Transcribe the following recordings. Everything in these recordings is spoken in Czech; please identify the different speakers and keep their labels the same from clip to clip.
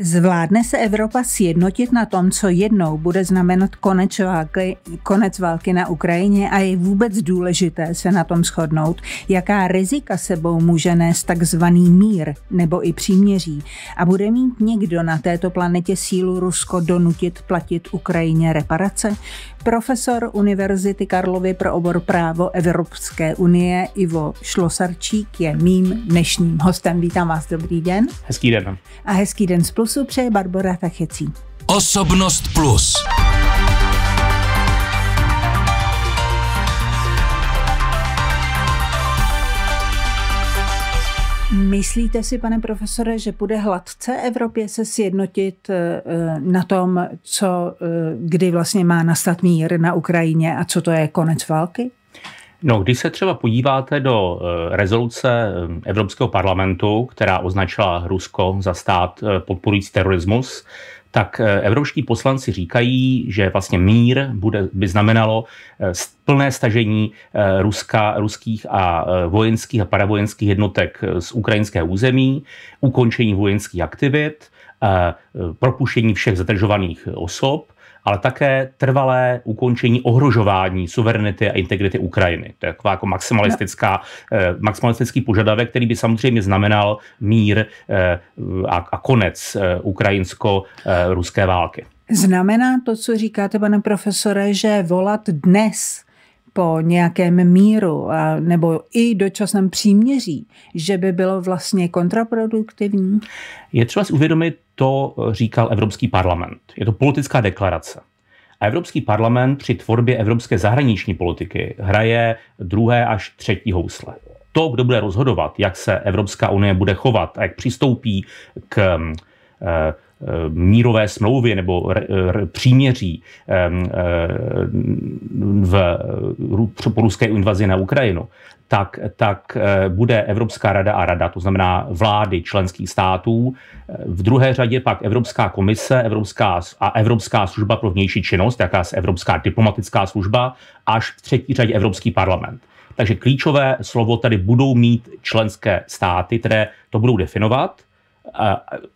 Speaker 1: Zvládne se Evropa sjednotit na tom, co jednou bude znamenat konec války, konec války na Ukrajině a je vůbec důležité se na tom shodnout, jaká rizika sebou může nést takzvaný mír nebo i příměří a bude mít někdo na této planetě sílu Rusko donutit platit Ukrajině reparace? Profesor Univerzity Karlovy pro obor právo Evropské unie Ivo Šlosarčík je mým dnešním hostem. Vítám vás, dobrý den. Hezký den. A hezký den spolu Plusu přeje Barbora Tachecí.
Speaker 2: Osobnost Plus.
Speaker 1: Myslíte si, pane profesore, že bude hladce Evropě se sjednotit eh, na tom, co, eh, kdy vlastně má nastat mír na Ukrajině a co to je konec války?
Speaker 2: No, když se třeba podíváte do eh, rezoluce eh, Evropského parlamentu, která označila Rusko za stát eh, podporující terorismus, tak evropští poslanci říkají, že vlastně mír bude, by znamenalo plné stažení Ruska, ruských a vojenských a paravojenských jednotek z ukrajinské území, ukončení vojenských aktivit, propuštění všech zadržovaných osob – ale také trvalé ukončení ohrožování suverenity a integrity Ukrajiny. To je taková jako maximalistická, no. eh, maximalistický požadavek, který by samozřejmě znamenal mír eh, a, a konec eh, ukrajinsko-ruské války.
Speaker 1: Znamená to, co říkáte, pane profesore, že volat dnes po nějakém míru a, nebo i dočasném příměří, že by bylo vlastně kontraproduktivní?
Speaker 2: Je třeba si uvědomit, to eh, říkal Evropský parlament. Je to politická deklarace. A Evropský parlament při tvorbě evropské zahraniční politiky hraje druhé až třetí housle. To, kdo bude rozhodovat, jak se Evropská unie bude chovat a jak přistoupí k mm, eh, eh, mírové smlouvy nebo příměří v, po ruské invazi na Ukrajinu, tak, tak eh, bude Evropská rada a rada, to znamená vlády členských států. Eh, v druhé řadě pak Evropská komise Evropská a Evropská služba pro vnější činnost, jaká je Evropská diplomatická služba, až v třetí řadě Evropský parlament. Takže klíčové slovo tady budou mít členské státy, které to budou definovat –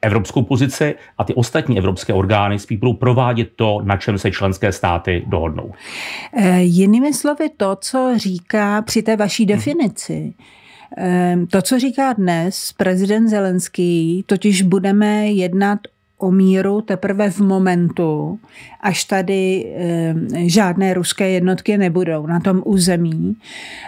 Speaker 2: evropskou pozici a ty ostatní evropské orgány spíš budou provádět to, na čem se členské státy dohodnou.
Speaker 1: Eh, jinými slovy to, co říká při té vaší hmm. definici, eh, to, co říká dnes prezident Zelenský, totiž budeme jednat o míru teprve v momentu, až tady eh, žádné ruské jednotky nebudou na tom území.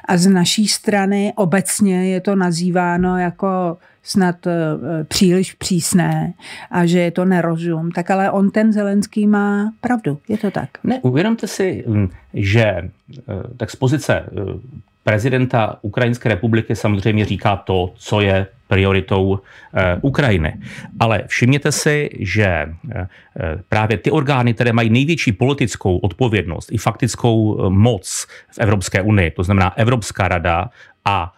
Speaker 1: A z naší strany obecně je to nazýváno jako snad eh, příliš přísné a že je to nerozum. Tak ale on ten Zelenský má pravdu, je to tak. Ne, uvědomte
Speaker 2: si, hm, že eh, tak z pozice prezidenta Ukrajinské republiky samozřejmě říká to, co je prioritou eh, Ukrajiny. Ale všimněte si, že eh, eh, právě ty orgány, které mají největší politickou odpovědnost i faktickou moc v Evropské unii, to znamená Evropská rada a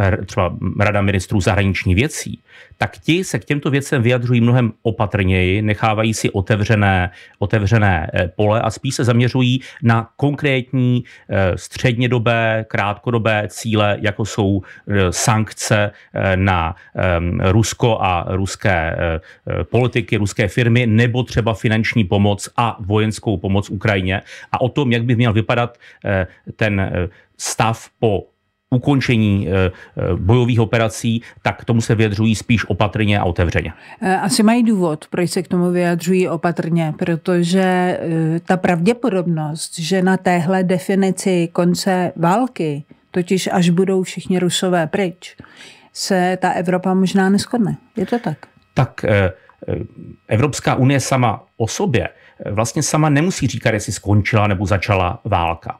Speaker 2: Eh, třeba Rada ministrů zahraniční věcí, tak ti se k těmto věcem vyjadřují mnohem opatrněji, nechávají si otevřené, otevřené eh, pole a spíš se zaměřují na konkrétní eh, střednědobé, krátkodobé cíle, jako jsou sankce na ehm, Rusko a ruské politiky, ruské firmy, nebo třeba finanční pomoc a vojenskou pomoc Ukrajině a o tom, jak by měl vypadat ten stav po ukončení eh, eh, bojových operací, tak tomu se vyjadřují spíš opatrně a otevřeně.
Speaker 1: Eh, asi mají důvod, proč se k tomu vyjadřují opatrně, protože ta pravděpodobnost, že na téhle definici konce války, totiž až budou všichni rusové pryč, se ta Evropa možná neschodne. Je to tak?
Speaker 2: Tak Evropská unie sama o sobě vlastně sama nemusí říkat, jestli skončila nebo začala válka.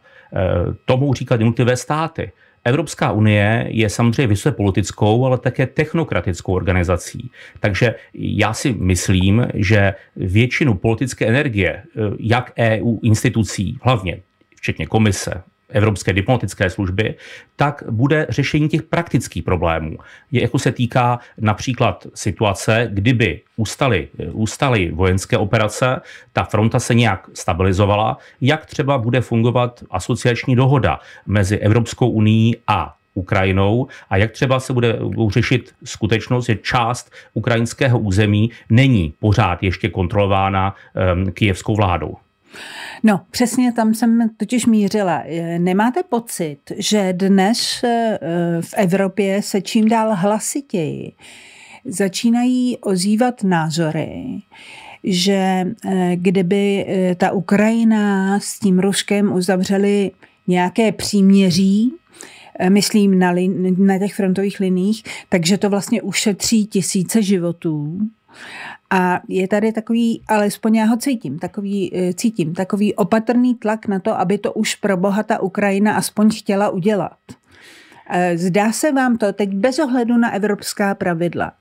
Speaker 2: To mohou říkat jednotlivé státy. Evropská unie je samozřejmě vysoce politickou, ale také technokratickou organizací. Takže já si myslím, že většinu politické energie, eh, jak EU institucí, hlavně včetně komise, Evropské diplomatické služby, tak bude řešení těch praktických problémů. Je, jako se týká například situace, kdyby ustaly, ustaly vojenské operace, ta fronta se nějak stabilizovala, jak třeba bude fungovat asociační dohoda mezi Evropskou unii a Ukrajinou a jak třeba se bude řešit skutečnost, že část ukrajinského území není pořád ještě kontrolována um, ehm, kijevskou vládou.
Speaker 1: No, přesně tam jsem totiž mířila. Eh, nemáte pocit, že dnes eh, eh, v Evropě se čím dál hlasitěji začínají ozývat názory, že kdyby ta Ukrajina s tím Ruskem uzavřeli nějaké příměří, myslím na, lin, na těch frontových liních, takže to vlastně ušetří tisíce životů a je tady takový, alespoň já ho cítím, takový, eh, cítím, takový opatrný tlak na to, aby to už pro boha ta Ukrajina aspoň chtěla udělat. Eh, zdá se vám to, teď bez ohledu na evropská pravidla,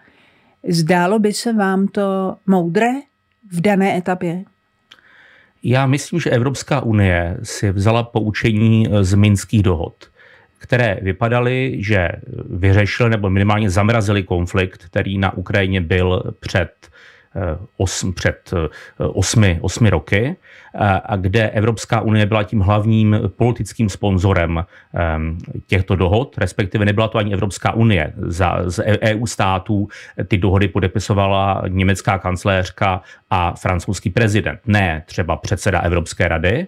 Speaker 1: zdálo by se vám to moudré v dané etapě?
Speaker 2: Já myslím, že Evropská unie si vzala poučení eh, z minských dohod které vypadaly, že vyřešily nebo minimálně zamrazili konflikt, který na Ukrajině byl před eh, osm, před eh, osmi, osmi roky, eh, a kde Evropská unie byla tím hlavním politickým sponzorem těchto dohod, respektive nebyla to ani Evropská unie. Za, z EU e států ty dohody podepisovala německá kancléřka a francouzský prezident, ne třeba předseda Evropské rady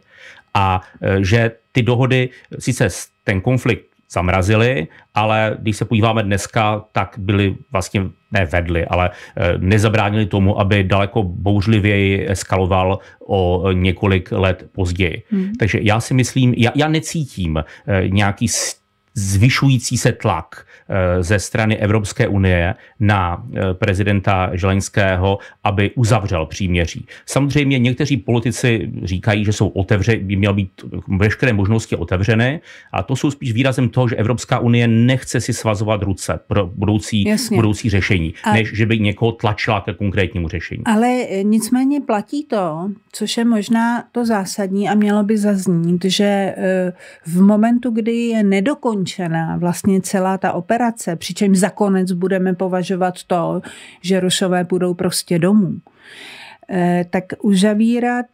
Speaker 2: a e, že ty dohody sice ten konflikt zamrazili, ale když se podíváme dneska, tak byli vlastně nevedli, ale e, nezabránili tomu, aby daleko bouřlivěji eskaloval o několik let později. Hmm. Takže já si myslím, já, já necítím e, nějaký zvyšující se tlak eh, ze strany Evropské unie na eh, prezidenta Želeňského, aby uzavřel příměří. Samozřejmě někteří politici říkají, že jsou otevře, by měl být veškeré možnosti otevřené a to jsou spíš výrazem toho, že Evropská unie nechce si svazovat ruce pro budoucí, budoucí řešení, a... než že by někoho tlačila ke konkrétnímu řešení.
Speaker 1: Ale eh, nicméně platí to, což je možná to zásadní a mělo by zaznít, že v momentu, kdy je nedokončené ukončena vlastně celá ta operace, přičemž za konec budeme považovat to, že Rusové budou prostě domů, eh, tak uzavírat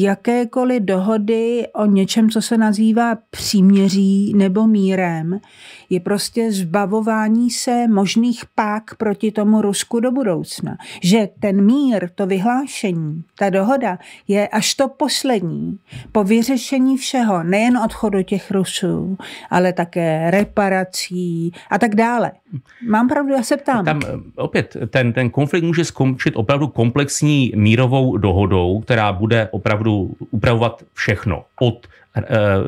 Speaker 1: jakékoliv dohody o něčem, co se nazývá příměří nebo mírem, je prostě zbavování se možných pák proti tomu Rusku do budoucna. Že ten mír, to vyhlášení, ta dohoda je až to poslední po vyřešení všeho, nejen odchodu těch Rusů, ale také reparací a tak dále. Mám pravdu, já se ptám. Tam eh,
Speaker 2: opět ten, ten konflikt může skončit opravdu komplexní mírovou dohodou, která bude opravdu upravovat všechno od eh,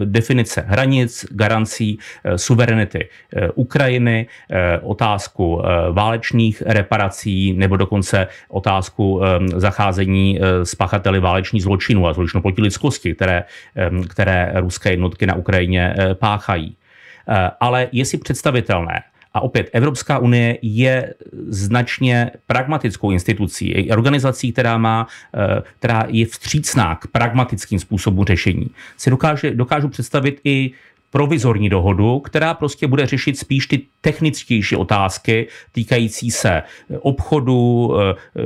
Speaker 2: definice hranic, garancí eh, suverenity Ukrajiny, otázku válečných reparací nebo dokonce otázku zacházení s pachateli válečných zločinů a zločinů proti lidskosti, které, které ruské jednotky na Ukrajině páchají. Ale je si představitelné, a opět, Evropská unie je značně pragmatickou institucí, organizací, která, má, eh, která je vstřícná k pragmatickým způsobům řešení. Si dokáže, dokážu představit i provizorní dohodu, která prostě bude řešit spíš ty technickější otázky týkající se eh, obchodu, eh,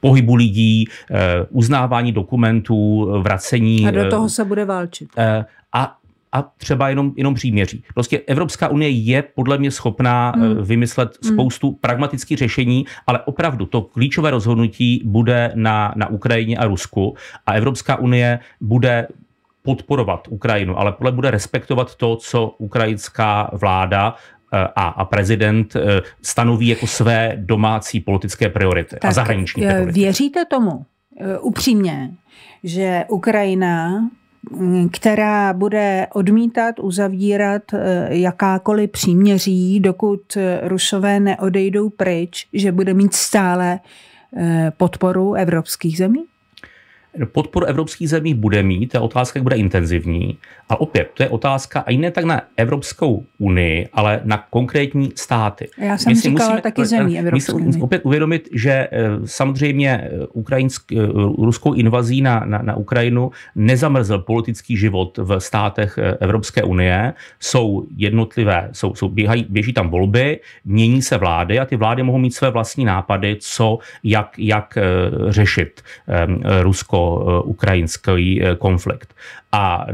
Speaker 2: pohybu lidí, uznávání dokumentů, vracení. A do toho se
Speaker 1: bude válčit.
Speaker 2: A a třeba jenom, jenom příměří. Prostě Evropská unie je podle mě schopná hmm. Eh, vymyslet hmm. spoustu hmm. pragmatických řešení, ale opravdu to klíčové rozhodnutí bude na, na Ukrajině a Rusku a Evropská unie bude podporovat Ukrajinu, ale podle bude respektovat to, co ukrajinská vláda eh, a, a prezident eh, stanoví jako své domácí politické priority tak a zahraniční priority.
Speaker 1: Věříte tomu upřímně, že Ukrajina která bude odmítat, uzavírat eh, jakákoliv příměří, dokud eh, Rusové neodejdou pryč, že bude mít stále eh, podporu evropských zemí?
Speaker 2: podporu evropských zemí bude mít, ta otázka bude intenzivní. A opět, to je otázka a jiné tak na Evropskou unii, ale na konkrétní státy. Já jsem my si říkala musíme, taky zemí Evropské unii. opět uvědomit, že eh, samozřejmě eh, ukrajinsk, eh, ruskou invazí na, na, na Ukrajinu nezamrzl politický život v státech Evropské unie. Jsou jednotlivé, jsou, jsou běhají, běží tam volby, mění se vlády a ty vlády mohou mít své vlastní nápady, co, jak, jak řešit Rusko jako, eh, ukrajinský eh, konflikt. A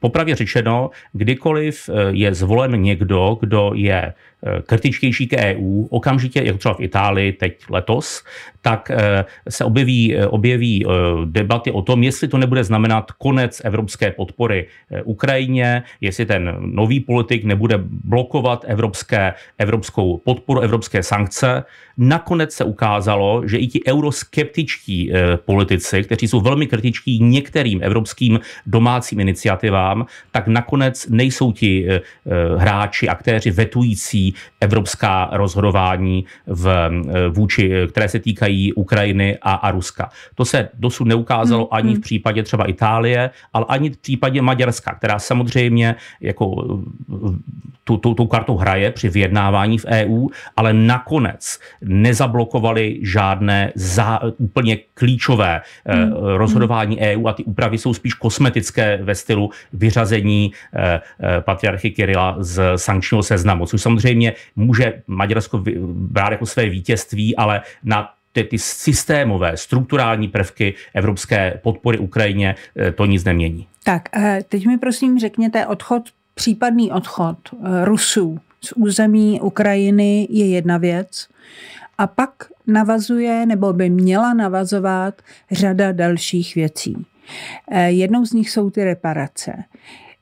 Speaker 2: popravě řečeno, kdykoliv eh, je zvolen někdo, kdo je eh, kritičtější k EU, okamžitě, jako třeba v Itálii teď letos, tak eh, se objeví, objeví debaty o tom, jestli to nebude znamenat konec evropské podpory Ukrajině, jestli ten nový politik nebude blokovat evropské, evropskou podporu, evropské sankce. Nakonec se ukázalo, že i ti euroskeptičtí politici, kteří jsou velmi kritičtí některým evropským domácím iniciativám, tak nakonec nejsou ti eh, eh, hráči, aktéři vetující evropská rozhodování v, eh, vůči, které se týkají Ukrajiny a, a Ruska. To se dosud neukázalo hmm. ani v hmm. případě třeba Itálie, ale ani v případě Maďarska, která samozřejmě jako tu, tu, tu kartu hraje při vyjednávání v EU, ale nakonec nezablokovali žádné za, úplně klíčové hmm, hmm. rozhodování EU a ty úpravy jsou spíš kosmetické kosmetické ve stylu vyřazení eh, eh, patriarchy Kirila z sankčního seznamu, což samozřejmě může Maďarsko brát jako své vítězství, ale na ty, ty systémové, strukturální prvky evropské podpory Ukrajině eh, to nic nemění.
Speaker 1: Tak, teď mi prosím řekněte, odchod, případný odchod Rusů z území Ukrajiny je jedna věc. A pak navazuje, nebo by měla navazovat řada dalších věcí. Eh, jednou z nich jsou ty reparace.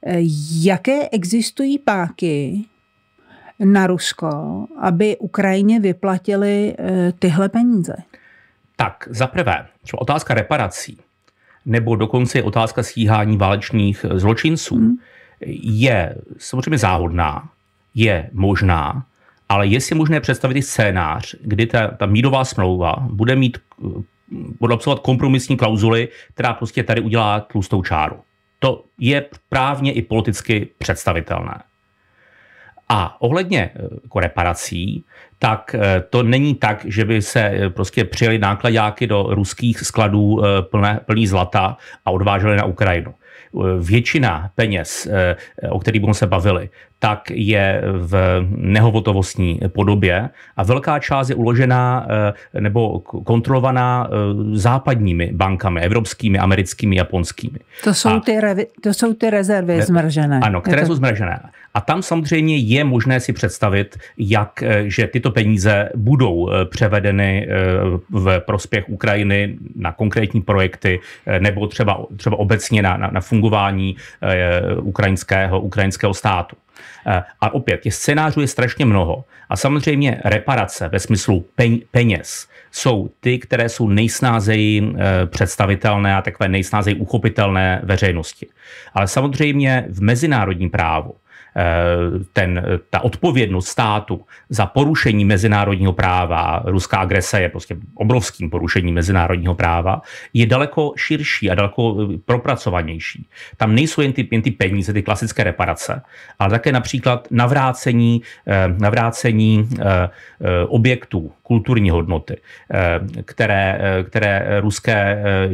Speaker 1: Eh, jaké existují páky na Rusko, aby Ukrajině vyplatili eh, tyhle peníze?
Speaker 2: Tak, za prvé, otázka reparací, nebo dokonce je otázka stíhání válečných zločinců, hmm. je samozřejmě záhodná, je možná, ale jestli možné představit scénář, kdy ta, ta mídová smlouva bude mít podepsovat kompromisní klauzuly, která prostě tady udělá tlustou čáru. To je právně i politicky představitelné. A ohledně eh, jako reparací, tak eh, to není tak, že by se eh, prostě přijeli nákladáky do ruských skladů plné, plný zlata a odváželi na Ukrajinu. Většina peněz, o kterých bychom se bavili, tak je v nehovotovostní podobě a velká část je uložená eh, nebo kontrolovaná eh, západními bankami, evropskými, americkými, japonskými.
Speaker 1: To jsou, a, ty, revi, to jsou ty rezervy zmražené. Ano, které to... jsou
Speaker 2: zmražené. A tam samozřejmě je možné si představit, jak, eh, že tyto peníze budou převedeny v prospěch Ukrajiny na konkrétní projekty nebo třeba, třeba obecně na, na, na fungování ukrajinského, ukrajinského státu. Eh, a opět, těch scénářů je strašně mnoho. A samozřejmě reparace ve smyslu peněz jsou ty, které jsou nejsnázeji eh, představitelné a takové nejsnázeji uchopitelné veřejnosti. Ale samozřejmě v mezinárodním právu Eh, ten, ta odpovědnost státu za porušení mezinárodního práva, ruská agrese je prostě obrovským porušením mezinárodního práva, je daleko širší a daleko eh, propracovanější. Tam nejsou jen ty, jen ty peníze, ty klasické reparace, ale také například navrácení, eh, navrácení objektů, kulturní hodnoty, eh, které, eh, které ruské eh,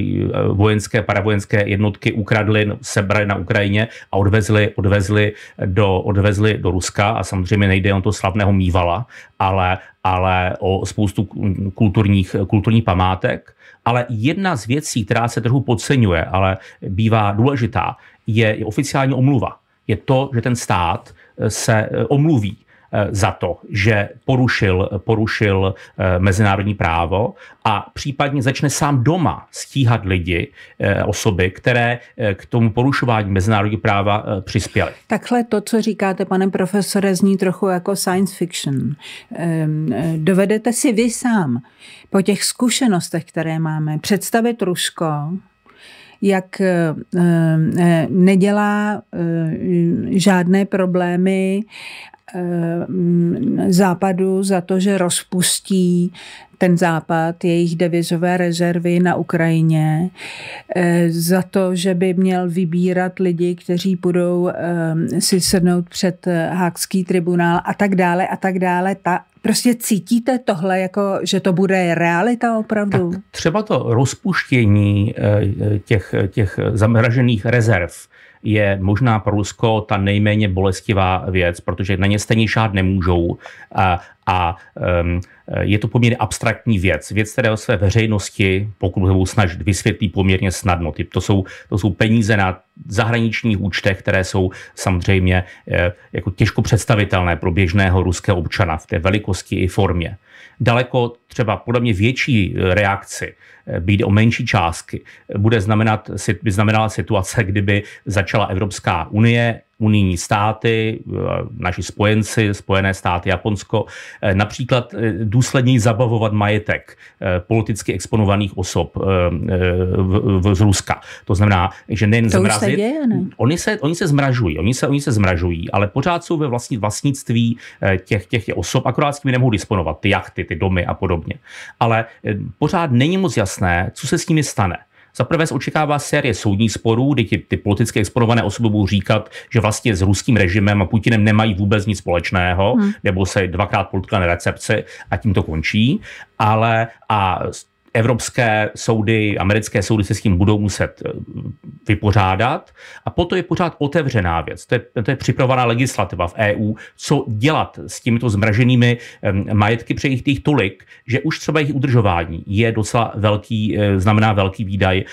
Speaker 2: vojenské, paravojenské jednotky ukradly, sebrali na Ukrajině a odvezli, odvezli, do, odvezli do Ruska. A samozřejmě nejde o to slavného mývala, ale, ale o spoustu kulturních, kulturních památek. Ale jedna z věcí, která se trochu podceňuje, ale bývá důležitá, je, je oficiální omluva. Je to, že ten stát se omluví Eh, za to, že porušil, porušil eh, mezinárodní právo a případně začne sám doma stíhat lidi, eh, osoby, které k tomu porušování mezinárodní práva přispěly.
Speaker 1: Takhle to, co říkáte, pane profesore, zní trochu jako science fiction. Ehm, dovedete si vy sám po těch zkušenostech, které máme, představit Rusko, jak nedělá žádné problémy Eh, mm, západu za to, že rozpustí ten západ, jejich devizové rezervy na Ukrajině, eh, za to, že by měl vybírat lidi, kteří budou eh, si sednout před Hákský tribunál a tak dále a tak dále. Ta, prostě cítíte tohle, jako, že to bude realita opravdu? Tak
Speaker 2: třeba to rozpuštění těch, těch zamražených rezerv je možná pro Rusko ta nejméně bolestivá věc, protože na ně stejně šát nemůžou a, a um, je to poměrně abstraktní věc. Věc, které o své veřejnosti, pokud se budou snažit, vysvětlí poměrně snadno. Ty, to, jsou, to jsou peníze na zahraničních účtech, které jsou samozřejmě eh, jako těžko představitelné pro běžného ruského občana v té velikosti i formě daleko třeba podle mě větší eh, reakci, eh, být o menší částky, eh, bude znamenat, by znamenala situace, kdyby začala Evropská unie unijní státy, naši spojenci, Spojené státy, Japonsko, například důsledněji zabavovat majetek politicky exponovaných osob z Ruska. To znamená, že nejen to zmrazit. se děje, ne? oni, se, oni se zmražují, oni se, oni se zmražují, ale pořád jsou ve vlastní, vlastnictví těch, těch, osob, akorát s tím nemohou disponovat. Ty jachty šachty, ty domy a podobně. Ale eh, pořád není moc jasné, co se s nimi stane. Za prvé se očekává série soudních sporů, kdy ty, ty politicky exponované osoby budou říkat, že vlastně s ruským režimem a Putinem nemají vůbec nic společného, hmm. nebo se dvakrát potkali na recepci a tím to končí. Ale a evropské soudy, americké soudy se s tím budou muset eh, vypořádat. A potom je pořád otevřená věc. To je, to je připravená legislativa v EU, co dělat s těmito zmraženými ehm, majetky, přeji jich tolik, že už třeba jejich udržování je docela velký, eh, znamená velký výdaj,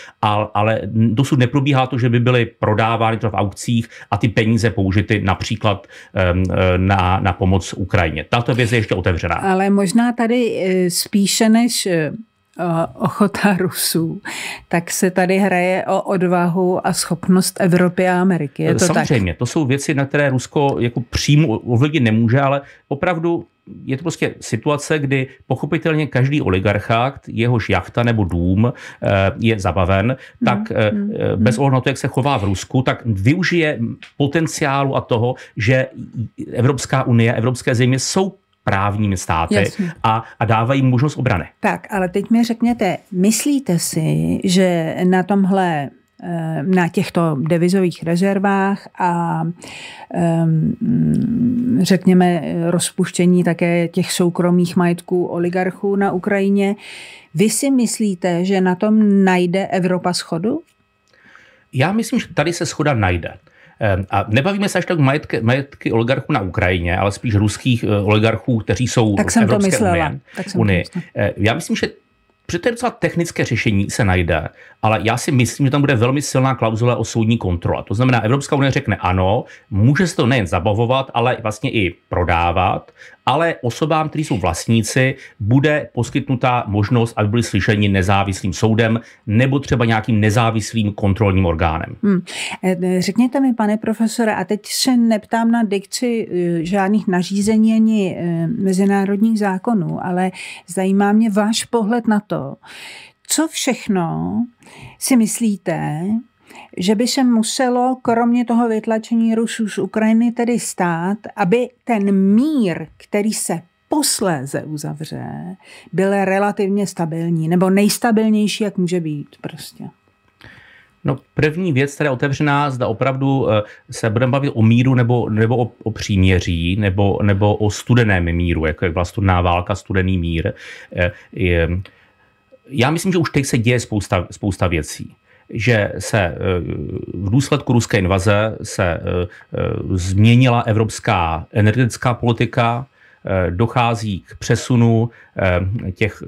Speaker 2: ale dosud neprobíhá to, že by byly prodávány třeba v aukcích a ty peníze použity například ehm, eh, na, na pomoc Ukrajině. Tato věc je ještě otevřená.
Speaker 1: Ale možná tady spíše než ochota Rusů, tak se tady hraje o odvahu a schopnost Evropy a Ameriky. Je to Samozřejmě,
Speaker 2: tak? to jsou věci, na které Rusko jako přímo ovlivnit nemůže, ale opravdu je to prostě situace, kdy pochopitelně každý oligarcha, jehož jachta nebo dům eh, je zabaven, hmm, tak eh, hmm, eh, hmm, bez ohledu na to, jak se chová v Rusku, tak využije potenciálu a toho, že Evropská unie, evropské země jsou právními státy a, a dávají možnost obrany.
Speaker 1: Tak, ale teď mi řekněte, myslíte si, že na tomhle eh, na těchto devizových rezervách a ehm, řekněme rozpuštění také těch soukromých majetků oligarchů na Ukrajině. Vy si myslíte, že na tom najde Evropa schodu?
Speaker 2: Já myslím, že tady se schoda najde. Ehm, a nebavíme se až tak majetky, majetky oligarchů na Ukrajině, ale spíš ruských eh, oligarchů, kteří jsou tak jsem Evropské to myslela. Unie. Eh, tak jsem Unii. To Já myslím, že že to je docela technické řešení, se najde, ale já si myslím, že tam bude velmi silná klauzule o soudní kontrola. To znamená, Evropská unie řekne ano, může se to nejen zabavovat, ale vlastně i prodávat ale osobám, kteří jsou vlastníci, bude poskytnuta možnost, aby byli slyšeni nezávislým soudem nebo třeba nějakým nezávislým kontrolním orgánem.
Speaker 1: Hmm. Eh, řekněte mi, pane profesore, a teď se neptám na dikci eh, žádných nařízení ani eh, mezinárodních zákonů, ale zajímá mě váš pohled na to, co všechno si myslíte, že by se muselo, kromě toho vytlačení Rusů z Ukrajiny, tedy stát, aby ten mír, který se posléze uzavře, byl relativně stabilní, nebo nejstabilnější, jak může být prostě.
Speaker 2: No první věc, která je otevřená, zda opravdu eh, se budeme bavit o míru nebo, nebo o, o příměří, nebo, nebo o studeném míru, jako je vlastně studená válka, studený mír. Eh, je, já myslím, že už teď se děje spousta, spousta věcí že se e, v důsledku ruské invaze se e, e, změnila evropská energetická politika, dochází k přesunu těch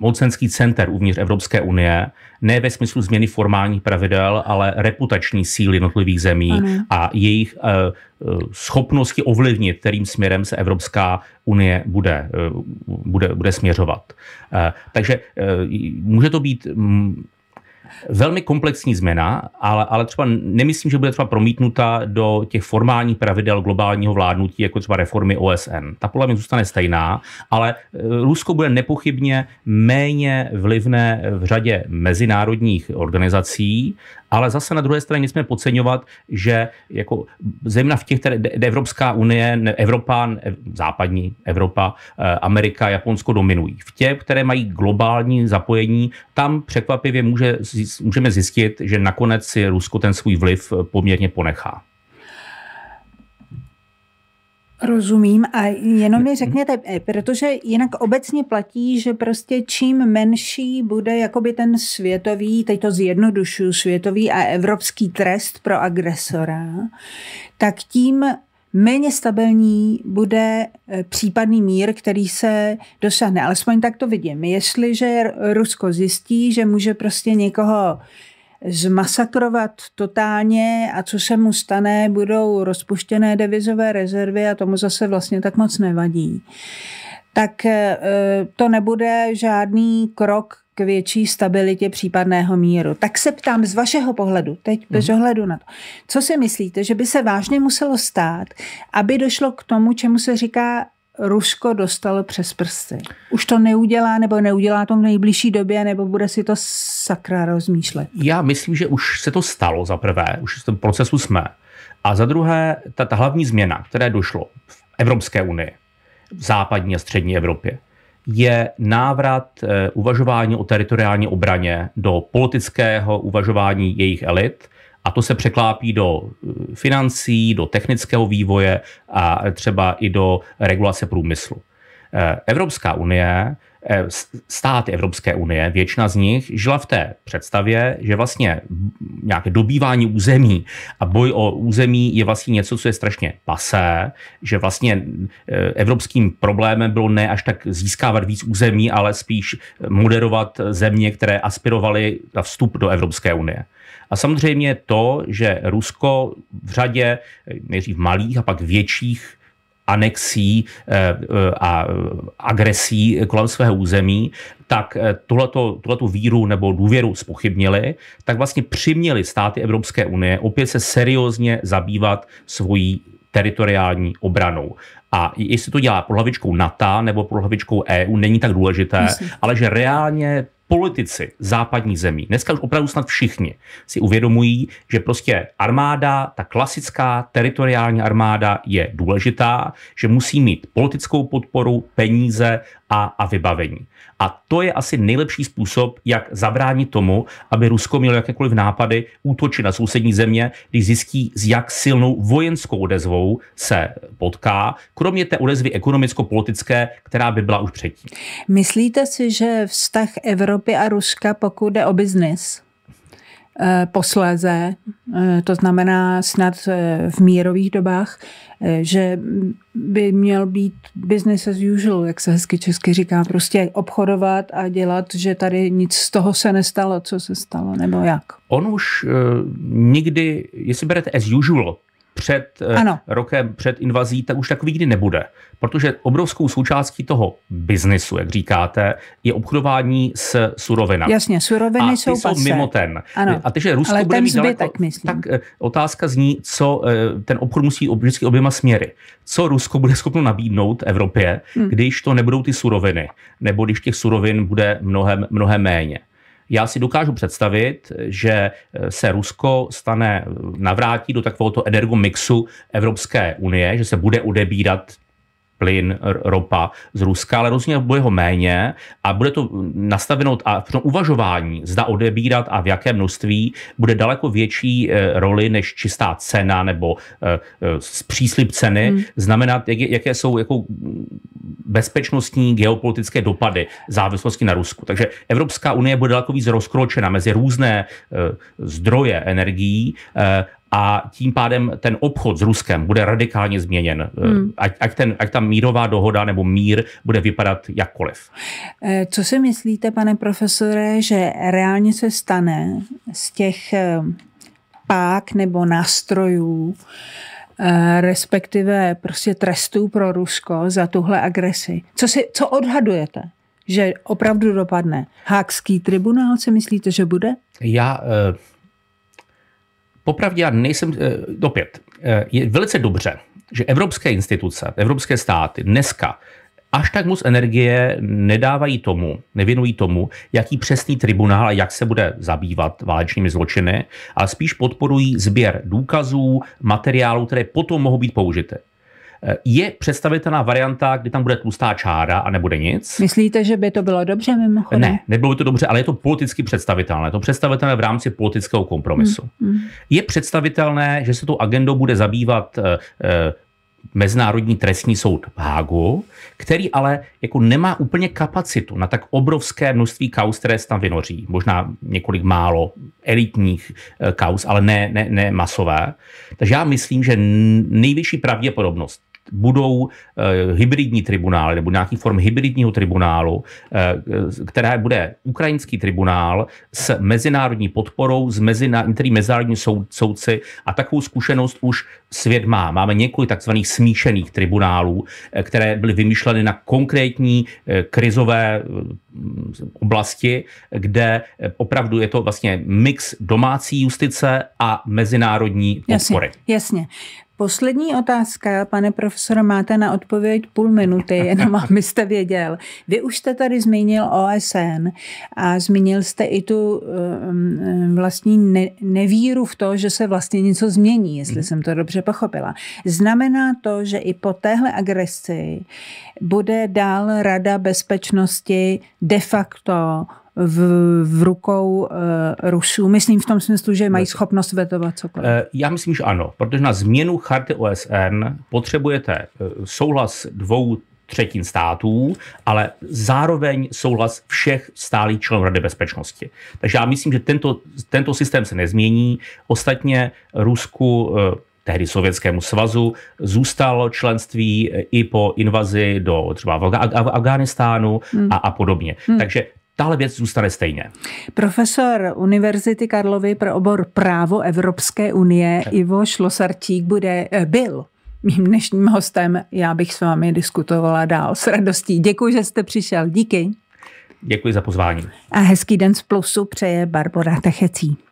Speaker 2: mocenských center uvnitř Evropské unie, ne ve smyslu změny formálních pravidel, ale reputační síly jednotlivých zemí ano. a jejich schopnosti ovlivnit, kterým směrem se Evropská unie bude, bude, bude směřovat. Takže může to být Velmi komplexní změna, ale, ale třeba nemyslím, že bude třeba promítnuta do těch formálních pravidel globálního vládnutí, jako třeba reformy OSN. Ta podle mě zůstane stejná, ale eh, Rusko bude nepochybně méně vlivné v řadě mezinárodních organizací ale zase na druhé straně nesmíme podceňovat, že jako zejména v těch, které Evropská unie, Evropa, západní Evropa, eh, Amerika, Japonsko dominují. V těch, které mají globální zapojení, tam překvapivě může, můžeme zjistit, že nakonec si Rusko ten svůj vliv eh, poměrně ponechá.
Speaker 1: Rozumím a jenom mi mhm. řekněte, eh, protože jinak obecně platí, že prostě čím menší bude jakoby ten světový, teď to zjednodušuju, světový a evropský trest pro agresora, tak tím méně stabilní bude eh, případný mír, který se dosáhne. Alespoň tak to vidím. Jestliže Rusko zjistí, že může prostě někoho zmasakrovat totálně a co se mu stane, budou rozpuštěné devizové rezervy a tomu zase vlastně tak moc nevadí. Tak e, to nebude žádný krok k větší stabilitě případného míru. Tak se ptám z vašeho pohledu, teď bez mhm. ohledu na to, co si myslíte, že by se vážně muselo stát, aby došlo k tomu, čemu se říká Rusko dostalo přes prsty. Už to neudělá, nebo neudělá to v nejbližší době, nebo bude si to sakra rozmýšlet? Já myslím,
Speaker 2: že už se to stalo za prvé, už v tom procesu jsme. A za druhé, ta, ta hlavní změna, které došlo v Evropské unii, v západní a střední Evropě, je návrat eh, uvažování o teritoriální obraně do politického uvažování jejich elit a to se překlápí do eh, financí, do technického vývoje a třeba i do regulace průmyslu. Eh, Evropská unie, eh, státy Evropské unie, většina z nich žila v té představě, že vlastně nějaké dobývání území a boj o území je vlastně něco, co je strašně pasé, že vlastně evropským problémem bylo ne až tak získávat víc území, ale spíš moderovat země, které aspirovaly na vstup do Evropské unie. A samozřejmě to, že Rusko v řadě nejdřív malých a pak větších anexí eh, eh, a agresí kolem svého území, tak eh, tuhleto, tuhleto víru nebo důvěru spochybnili, tak vlastně přiměli státy Evropské unie opět se seriózně zabývat svojí teritoriální obranou. A jestli to dělá pod hlavičkou NATO nebo pod hlavičkou EU, není tak důležité, Myslím. ale že reálně politici západní zemí, dneska už opravdu snad všichni, si uvědomují, že prostě armáda, ta klasická teritoriální armáda je důležitá, že musí mít politickou podporu, peníze a, a vybavení. A to je asi nejlepší způsob, jak zabránit tomu, aby Rusko mělo jakékoliv nápady útočit na sousední země, když zjistí, s jak silnou vojenskou odezvou se potká, kromě té odezvy ekonomicko-politické, která by byla už předtím.
Speaker 1: Myslíte si, že vztah Evropy a Ruska, pokud jde o biznis, eh, posléze, eh, to znamená snad eh, v mírových dobách, Eh, že by měl být business as usual, jak se hezky česky říká, prostě obchodovat a dělat, že tady nic z toho se nestalo, co se stalo, nebo jak?
Speaker 2: On už uh, nikdy, jestli berete as usual, před eh, ano. rokem, před invazí, tak už takový nikdy nebude. Protože obrovskou součástí toho biznesu, jak říkáte, je obchodování s surovinami. Jasně,
Speaker 1: suroviny a jsou, jsou mimo ten.
Speaker 2: Ano. A takže Rusko Ale bude mít zbytek, daleko, myslím. Tak eh, otázka zní, co eh, ten obchod musí vždycky oběma směry. Co Rusko bude schopno nabídnout Evropě, hmm. když to nebudou ty suroviny, nebo když těch surovin bude mnohem, mnohem méně. Já si dokážu představit, že eh, se Rusko stane, eh, navrátí do takovéhoto energomixu Evropské unie, že se bude odebírat plyn, ropa z Ruska, ale rozhodně bude ho méně a bude to nastaveno a v tom uvažování, zda odebírat a v jaké množství, bude daleko větší e, roli než čistá cena nebo e, e, příslip ceny, hmm. znamenat, jaké jsou jako bezpečnostní geopolitické dopady závislosti na Rusku. Takže Evropská unie bude daleko víc rozkročena mezi různé zdroje energií a tím pádem ten obchod s Ruskem bude radikálně změněn. Hmm. Eh, ať, ať, ten, ať ta mírová dohoda nebo mír bude vypadat jakkoliv.
Speaker 1: Eh, co si myslíte, pane profesore, že reálně se stane z těch eh, pák nebo nástrojů, respektive prostě trestů pro Rusko za tuhle agresi? Co, si, co odhadujete? že opravdu dopadne. Hákský tribunál, si myslíte, že bude?
Speaker 2: Já Popravdě já nejsem, eh, opět, eh, je velice dobře, že evropské instituce, evropské státy dneska až tak moc energie nedávají tomu, nevěnují tomu, jaký přesný tribunál a jak se bude zabývat válečnými zločiny, ale spíš podporují sběr důkazů, materiálů, které potom mohou být použity. Eh, je představitelná varianta, kdy tam bude tlustá čára a nebude nic?
Speaker 1: Myslíte, že by to bylo dobře mimochodem? Ne,
Speaker 2: nebylo by to dobře, ale je to politicky představitelné. To představitelné v rámci politického kompromisu. Hmm, hmm. Je představitelné, že se tu agendou bude zabývat eh, eh, Mezinárodní trestní soud v Hágu, který ale jako nemá úplně kapacitu na tak obrovské množství kaus, které se tam vynoří. Možná několik málo elitních kaus, ale ne, ne, ne masové. Takže já myslím, že nejvyšší pravděpodobnost budou eh, hybridní tribunály nebo nějaký form hybridního tribunálu, eh, které bude ukrajinský tribunál s mezinárodní podporou, s mezina, který mezinárodní soud, soudci a takovou zkušenost už svět má. Máme několik takzvaných smíšených tribunálů, eh, které byly vymýšleny na konkrétní krizové oblasti, kde opravdu je to vlastně mix domácí justice a mezinárodní podpory. Jasně,
Speaker 1: jasně. Poslední otázka, pane profesore, máte na odpověď půl minuty, jenom abyste věděl. Vy už jste tady zmínil OSN a zmínil jste i tu um, um, vlastní nevíru v to, že se vlastně něco změní, jestli jsem to dobře pochopila. Znamená to, že i po téhle agresi bude dál Rada bezpečnosti de facto v, v rukou e, eh, Rusů? Myslím v tom smyslu, že mají schopnost vetovat cokoliv.
Speaker 2: Eh, já myslím, že ano, protože na změnu charty OSN potřebujete eh, souhlas dvou třetin států, ale zároveň souhlas všech stálých členů Rady bezpečnosti. Takže já myslím, že tento, tento systém se nezmění. Ostatně Rusku tehdy Sovětskému svazu, zůstalo členství i po invazi do třeba Afganistánu hmm. a, a podobně. Hmm. Takže tahle věc zůstane stejně.
Speaker 1: Profesor Univerzity Karlovy pro obor právo Evropské unie tak. Ivo Šlosartík bude, eh, byl mým dnešním hostem. Já bych s vámi diskutovala dál s radostí. Děkuji, že jste přišel. Díky.
Speaker 2: Děkuji za pozvání.
Speaker 1: A hezký den z Plusu přeje Barbara Techecí.